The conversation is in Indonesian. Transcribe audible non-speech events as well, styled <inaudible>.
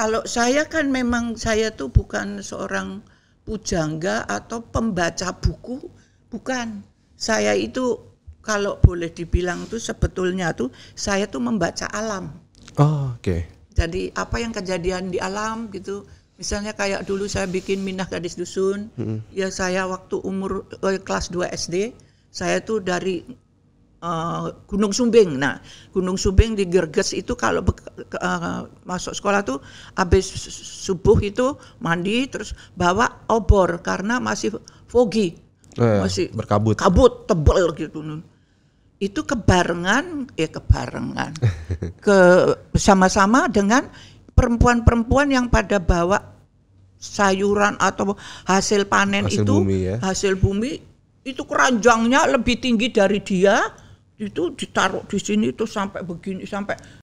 kalau saya kan memang saya tuh bukan seorang pujangga atau pembaca buku, bukan. Saya itu kalau boleh dibilang tuh sebetulnya tuh saya tuh membaca alam. Oh, oke. Okay. Jadi apa yang kejadian di alam gitu. Misalnya kayak dulu saya bikin Minah Gadis Dusun, -hmm. ya saya waktu umur eh, kelas 2 SD, saya tuh dari uh, Gunung Sumbing. Nah, Gunung Sumbing di Gerges itu kalau uh, masuk sekolah tuh habis subuh itu mandi terus bawa obor karena masih foggy. Eh, masih berkabut. Kabut tebal gitu. Itu kebarengan ya kebarengan. <laughs> ke sama-sama dengan perempuan-perempuan yang pada bawa sayuran atau hasil panen hasil itu bumi ya. hasil bumi itu keranjangnya lebih tinggi dari dia itu ditaruh di sini itu sampai begini sampai